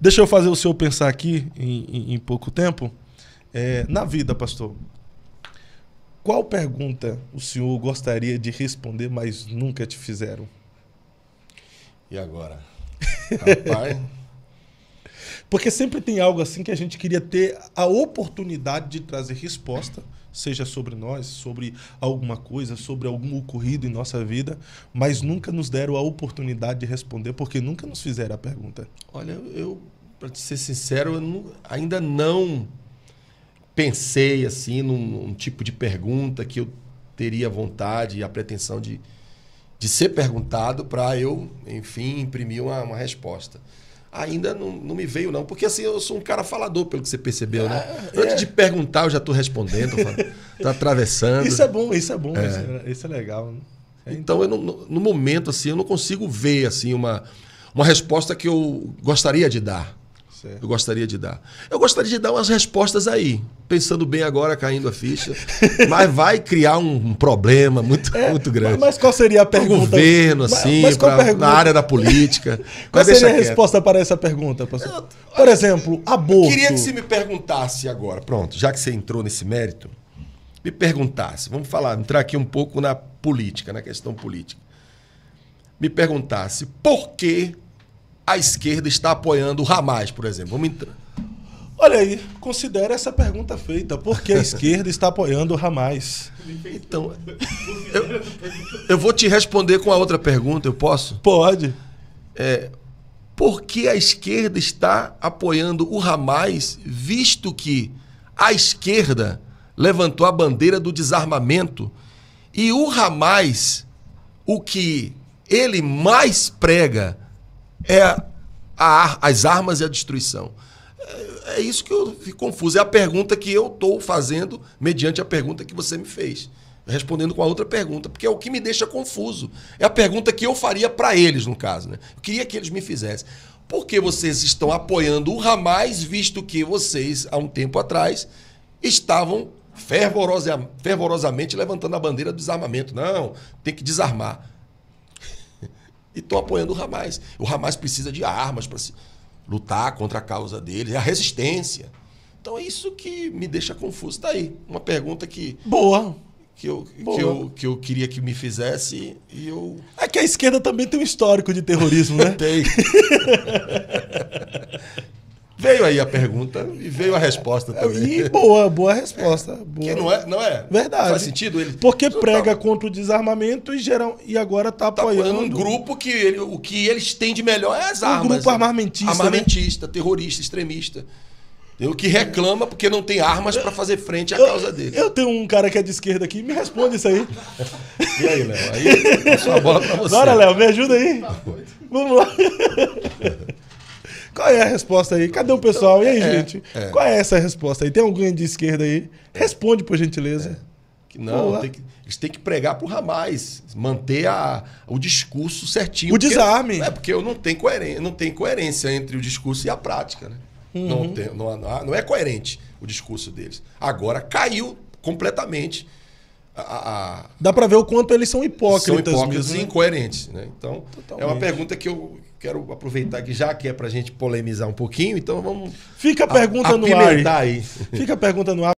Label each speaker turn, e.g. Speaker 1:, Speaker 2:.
Speaker 1: Deixa eu fazer o senhor pensar aqui em, em, em pouco tempo. É, na vida, pastor, qual pergunta o senhor gostaria de responder, mas nunca te fizeram? E agora? Rapaz. Porque sempre tem algo assim que a gente queria ter a oportunidade de trazer resposta, seja sobre nós, sobre alguma coisa, sobre algum ocorrido em nossa vida, mas nunca nos deram a oportunidade de responder porque nunca nos fizeram a pergunta.
Speaker 2: Olha, eu, para ser sincero, eu não, ainda não pensei assim num, num, tipo de pergunta que eu teria vontade e a pretensão de, de ser perguntado para eu, enfim, imprimir uma, uma resposta ainda não, não me veio, não. Porque assim, eu sou um cara falador, pelo que você percebeu, né? Ah, Antes é. de perguntar, eu já estou respondendo, estou atravessando. Isso é bom, isso é bom, é.
Speaker 1: Isso, é, é legal. Né?
Speaker 2: então, eu não, no momento, assim, eu não consigo ver assim uma, uma resposta que eu gostaria de dar. Certo. Eu gostaria de dar. Eu gostaria de dar umas respostas aí, pensando bem agora, caindo a ficha. mas vai criar um, um problema muito, é, muito grande.
Speaker 1: Mas qual seria a pergunta? Pro governo, assim, mas, mas pra, pergunta? na área da política. qual seria a quieto. resposta para essa pergunta, pastor? Eu, Por exemplo, aborto. Eu queria que você me
Speaker 2: perguntasse agora, pronto, já que você entrou nesse mérito, me perguntasse, vamos falar, entrar aqui um pouco na política, na questão política. Me perguntasse por que a esquerda está apoiando o Hamas, por exemplo? Vamos entrar.
Speaker 1: Olha aí, considere essa pergunta feita. Por que a esquerda está apoiando o Hamas? Então, eu,
Speaker 2: eu, vou te responder com a outra pergunta, eu posso? Pode. É, por que a esquerda está apoiando o Hamas, visto que a esquerda levantou a bandeira do desarmamento e o Hamas, o que ele mais prega é a, as armas e a destruição. É, é isso que eu fico confuso. É a pergunta que eu estou fazendo mediante a pergunta que você me fez. Respondendo com a outra pergunta, porque é o que me deixa confuso. É a pergunta que eu faria para eles, no caso. Né? Eu queria que eles me fizessem. Por que vocês estão apoiando o Hamas, visto que vocês, há um tempo atrás, estavam fervorosa, fervorosamente levantando a bandeira do desarmamento? Não, tem que desarmar e estão apoiando o Hamas. O Hamas precisa de armas para lutar contra a causa dele, a resistência. Então é isso que me deixa confuso. Daí tá aí, uma
Speaker 1: pergunta que. Boa! Que eu, que, eu,
Speaker 2: que eu queria que me fizesse e eu.
Speaker 1: É que a esquerda também tem um histórico de terrorismo, né? tem. veio aí a pergunta e veio a resposta é, também. E boa, boa resposta. Boa. Que não é, não é? Verdade. Faz sentido ele. Porque prega contra o desarmamento e geral e agora está tá, tá apoiando um grupo que ele, o que eles têm de melhor é as armas. Um grupo armamentista, né? armamentista,
Speaker 2: né? terrorista, extremista. o que reclama porque não tem armas para fazer frente à eu, causa dele.
Speaker 1: Eu tenho um cara que é de esquerda aqui, me responde isso aí. e aí, Léo? Aí, a bola para você. Bora, Léo, me ajuda aí. Tá Vamos lá. Qual é a resposta aí? Cadê o pessoal? E aí, é, é gente? É. Qual é essa resposta aí? Tem alguém de esquerda aí? Responde, por gentileza. É.
Speaker 2: Que não, tem que, eles têm que pregar pro Ramais,
Speaker 1: manter a,
Speaker 2: o discurso certinho. O desarme. É, porque eu não tenho, coerência, não tenho coerência entre o discurso e a prática, né? Uhum. Não, tem, não, não é coerente o discurso deles. Agora caiu completamente a, a,
Speaker 1: Dá para ver o quanto eles são
Speaker 2: hipócritas. São hipócritas mesmo, e né? incoerentes. Né? Então, Totalmente. é uma pergunta que eu quero aproveitar que já que é para gente polemizar um pouquinho, então vamos. Fica a pergunta a, no ar. Aí. Fica
Speaker 1: a pergunta no ar.